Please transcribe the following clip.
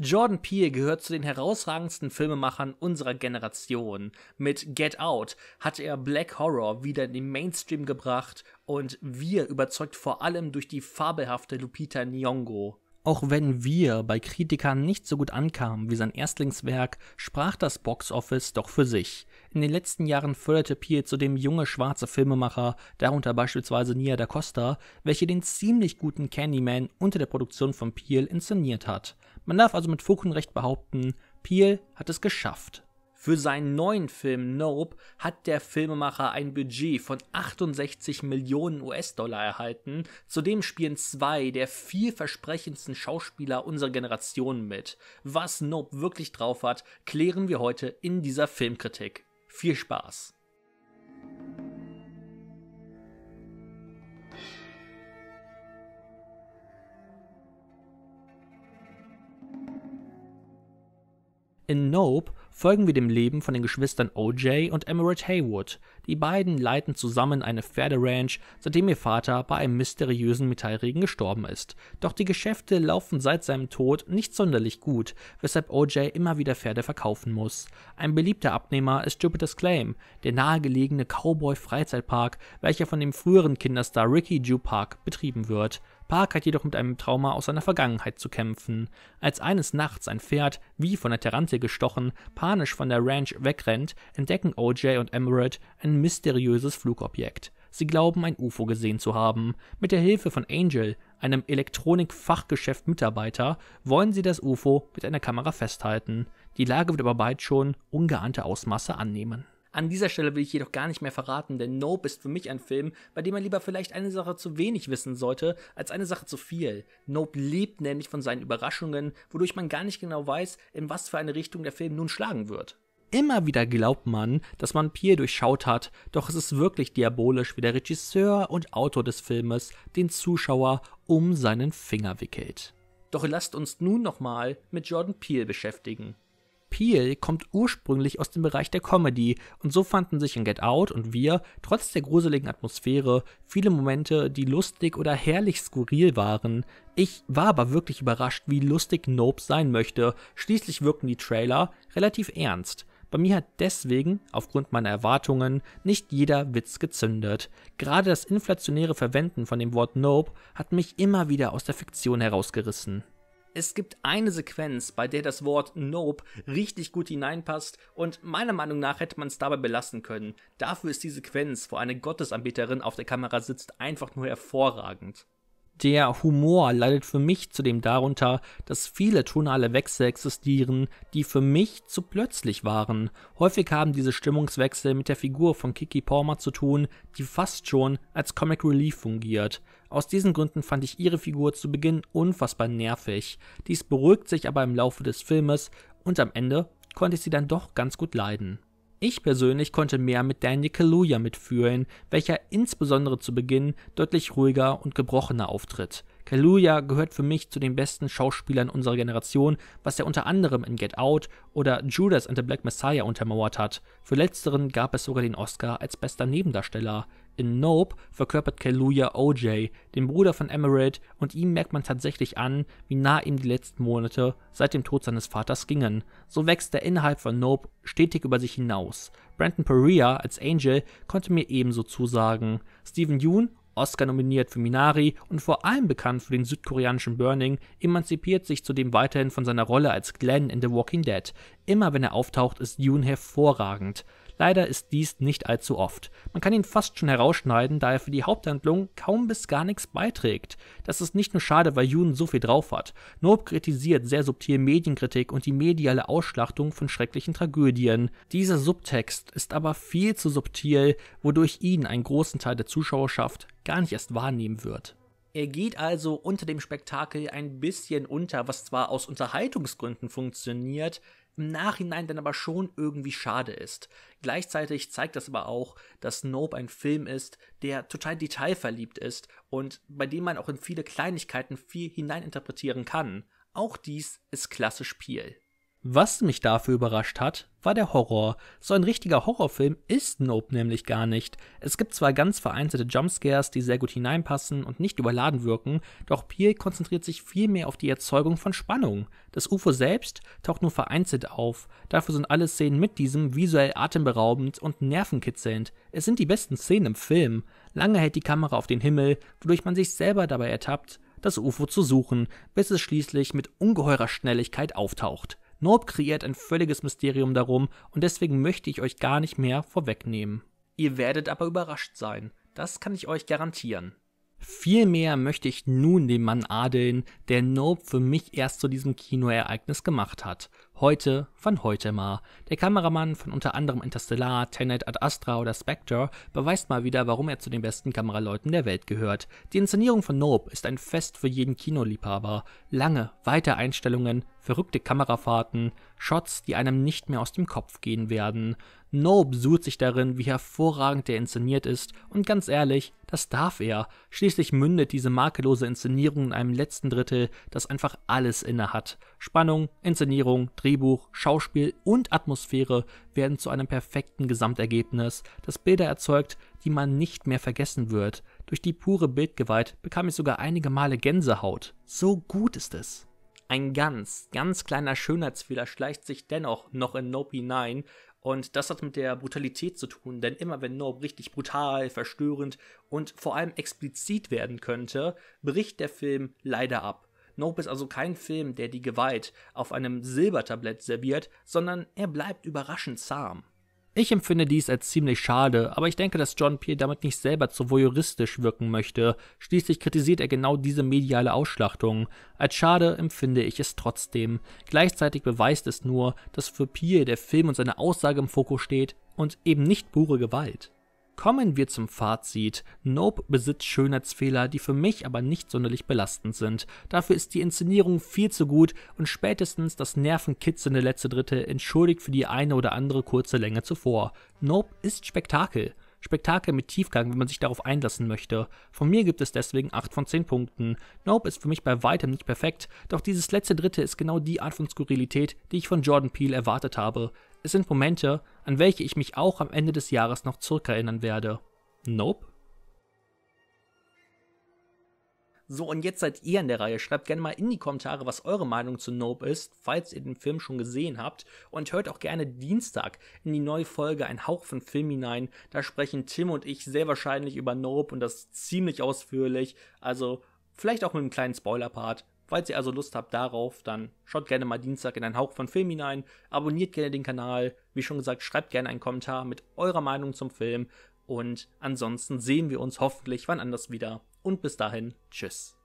Jordan Peele gehört zu den herausragendsten Filmemachern unserer Generation. Mit Get Out hat er Black Horror wieder in den Mainstream gebracht und wir überzeugt vor allem durch die fabelhafte Lupita Nyong'o. Auch wenn Wir bei Kritikern nicht so gut ankamen wie sein Erstlingswerk, sprach das Boxoffice doch für sich. In den letzten Jahren förderte Peel zudem junge schwarze Filmemacher, darunter beispielsweise Nia da Costa, welche den ziemlich guten Candyman unter der Produktion von Peel inszeniert hat. Man darf also mit Fug und Recht behaupten, Peel hat es geschafft, für seinen neuen Film Nope hat der Filmemacher ein Budget von 68 Millionen US-Dollar erhalten. Zudem spielen zwei der vielversprechendsten Schauspieler unserer Generation mit. Was Nope wirklich drauf hat, klären wir heute in dieser Filmkritik. Viel Spaß! In Nope folgen wir dem Leben von den Geschwistern O.J. und Emerald Haywood. Die beiden leiten zusammen eine Pferderanch, seitdem ihr Vater bei einem mysteriösen Metallregen gestorben ist. Doch die Geschäfte laufen seit seinem Tod nicht sonderlich gut, weshalb O.J. immer wieder Pferde verkaufen muss. Ein beliebter Abnehmer ist Jupiter's Claim, der nahegelegene Cowboy-Freizeitpark, welcher von dem früheren Kinderstar Ricky Dew Park betrieben wird. Park hat jedoch mit einem Trauma aus seiner Vergangenheit zu kämpfen, als eines Nachts ein Pferd, wie von der Terrante gestochen, panisch von der Ranch wegrennt, entdecken OJ und Emerald ein mysteriöses Flugobjekt. Sie glauben, ein UFO gesehen zu haben. Mit der Hilfe von Angel, einem Elektronik-Fachgeschäft-Mitarbeiter, wollen sie das UFO mit einer Kamera festhalten. Die Lage wird aber bald schon ungeahnte Ausmaße annehmen. An dieser Stelle will ich jedoch gar nicht mehr verraten, denn Nope ist für mich ein Film, bei dem man lieber vielleicht eine Sache zu wenig wissen sollte, als eine Sache zu viel. Nope lebt nämlich von seinen Überraschungen, wodurch man gar nicht genau weiß, in was für eine Richtung der Film nun schlagen wird. Immer wieder glaubt man, dass man Pierre durchschaut hat, doch es ist wirklich diabolisch, wie der Regisseur und Autor des Filmes den Zuschauer um seinen Finger wickelt. Doch lasst uns nun nochmal mit Jordan Peele beschäftigen. Peel kommt ursprünglich aus dem Bereich der Comedy und so fanden sich in Get Out und wir, trotz der gruseligen Atmosphäre, viele Momente, die lustig oder herrlich skurril waren. Ich war aber wirklich überrascht, wie lustig Nope sein möchte. Schließlich wirkten die Trailer relativ ernst. Bei mir hat deswegen, aufgrund meiner Erwartungen, nicht jeder Witz gezündet. Gerade das inflationäre Verwenden von dem Wort Nope hat mich immer wieder aus der Fiktion herausgerissen. Es gibt eine Sequenz, bei der das Wort Nope richtig gut hineinpasst und meiner Meinung nach hätte man es dabei belassen können. Dafür ist die Sequenz, wo eine Gottesanbeterin auf der Kamera sitzt, einfach nur hervorragend. Der Humor leidet für mich zudem darunter, dass viele tonale Wechsel existieren, die für mich zu plötzlich waren. Häufig haben diese Stimmungswechsel mit der Figur von Kiki Palmer zu tun, die fast schon als Comic Relief fungiert. Aus diesen Gründen fand ich ihre Figur zu Beginn unfassbar nervig. Dies beruhigt sich aber im Laufe des Filmes und am Ende konnte ich sie dann doch ganz gut leiden. Ich persönlich konnte mehr mit Daniel Kaluuya mitfühlen, welcher insbesondere zu Beginn deutlich ruhiger und gebrochener auftritt. Kaluuya gehört für mich zu den besten Schauspielern unserer Generation, was er unter anderem in Get Out oder Judas and the Black Messiah untermauert hat. Für letzteren gab es sogar den Oscar als bester Nebendarsteller. In Nope verkörpert Kaluuya O.J., den Bruder von Emerald, und ihm merkt man tatsächlich an, wie nah ihm die letzten Monate seit dem Tod seines Vaters gingen. So wächst er innerhalb von Nope stetig über sich hinaus. Brandon Perea als Angel konnte mir ebenso zusagen. Steven Yoon, Oscar nominiert für Minari und vor allem bekannt für den südkoreanischen Burning, emanzipiert sich zudem weiterhin von seiner Rolle als Glenn in The Walking Dead. Immer wenn er auftaucht, ist Yoon hervorragend. Leider ist dies nicht allzu oft. Man kann ihn fast schon herausschneiden, da er für die Haupthandlung kaum bis gar nichts beiträgt. Das ist nicht nur schade, weil Juden so viel drauf hat. Nob kritisiert sehr subtil Medienkritik und die mediale Ausschlachtung von schrecklichen Tragödien. Dieser Subtext ist aber viel zu subtil, wodurch ihn einen großen Teil der Zuschauerschaft gar nicht erst wahrnehmen wird. Er geht also unter dem Spektakel ein bisschen unter, was zwar aus Unterhaltungsgründen funktioniert, im Nachhinein dann aber schon irgendwie schade ist. Gleichzeitig zeigt das aber auch, dass Nope ein Film ist, der total detailverliebt ist und bei dem man auch in viele Kleinigkeiten viel hineininterpretieren kann. Auch dies ist klasse Spiel. Was mich dafür überrascht hat, war der Horror. So ein richtiger Horrorfilm ist Nope nämlich gar nicht. Es gibt zwar ganz vereinzelte Jumpscares, die sehr gut hineinpassen und nicht überladen wirken, doch Peel konzentriert sich vielmehr auf die Erzeugung von Spannung. Das UFO selbst taucht nur vereinzelt auf. Dafür sind alle Szenen mit diesem visuell atemberaubend und nervenkitzelnd. Es sind die besten Szenen im Film. Lange hält die Kamera auf den Himmel, wodurch man sich selber dabei ertappt, das UFO zu suchen, bis es schließlich mit ungeheurer Schnelligkeit auftaucht. Nope kreiert ein völliges Mysterium darum und deswegen möchte ich euch gar nicht mehr vorwegnehmen. Ihr werdet aber überrascht sein, das kann ich euch garantieren. Vielmehr möchte ich nun den Mann adeln, der Nope für mich erst zu diesem Kinoereignis gemacht hat Heute von heute mal. Der Kameramann von unter anderem Interstellar, Tenet Ad Astra oder Spectre beweist mal wieder, warum er zu den besten Kameraleuten der Welt gehört. Die Inszenierung von Nope ist ein Fest für jeden Kinoliebhaber. Lange, weite Einstellungen, verrückte Kamerafahrten, Shots, die einem nicht mehr aus dem Kopf gehen werden. Nope sucht sich darin, wie hervorragend er inszeniert ist und ganz ehrlich, das darf er. Schließlich mündet diese makellose Inszenierung in einem letzten Drittel, das einfach alles inne hat. Spannung, Inszenierung, Drehbuch, Schauspiel und Atmosphäre werden zu einem perfekten Gesamtergebnis, das Bilder erzeugt, die man nicht mehr vergessen wird. Durch die pure Bildgewalt bekam ich sogar einige Male Gänsehaut. So gut ist es. Ein ganz, ganz kleiner Schönheitsfehler schleicht sich dennoch noch in Nope 9, und das hat mit der Brutalität zu tun, denn immer wenn Norb richtig brutal, verstörend und vor allem explizit werden könnte, bricht der Film leider ab. Nope ist also kein Film, der die Gewalt auf einem Silbertablett serviert, sondern er bleibt überraschend zahm. Ich empfinde dies als ziemlich schade, aber ich denke, dass John Peel damit nicht selber zu voyeuristisch wirken möchte. Schließlich kritisiert er genau diese mediale Ausschlachtung. Als schade empfinde ich es trotzdem. Gleichzeitig beweist es nur, dass für Peel der Film und seine Aussage im Fokus steht und eben nicht pure Gewalt. Kommen wir zum Fazit. Nope besitzt Schönheitsfehler, die für mich aber nicht sonderlich belastend sind. Dafür ist die Inszenierung viel zu gut und spätestens das nervenkitzende letzte Dritte entschuldigt für die eine oder andere kurze Länge zuvor. Nope ist Spektakel. Spektakel mit Tiefgang, wenn man sich darauf einlassen möchte. Von mir gibt es deswegen 8 von 10 Punkten. Nope ist für mich bei weitem nicht perfekt, doch dieses letzte Dritte ist genau die Art von Skurrilität, die ich von Jordan Peele erwartet habe. Es sind Momente, an welche ich mich auch am Ende des Jahres noch zurückerinnern werde. Nope. So, und jetzt seid ihr an der Reihe. Schreibt gerne mal in die Kommentare, was eure Meinung zu Nope ist, falls ihr den Film schon gesehen habt. Und hört auch gerne Dienstag in die neue Folge Ein Hauch von Film hinein. Da sprechen Tim und ich sehr wahrscheinlich über Nope und das ziemlich ausführlich. Also vielleicht auch mit einem kleinen Spoiler-Part. Falls ihr also Lust habt darauf, dann schaut gerne mal Dienstag in einen Hauch von Film hinein, abonniert gerne den Kanal, wie schon gesagt, schreibt gerne einen Kommentar mit eurer Meinung zum Film und ansonsten sehen wir uns hoffentlich wann anders wieder und bis dahin, tschüss.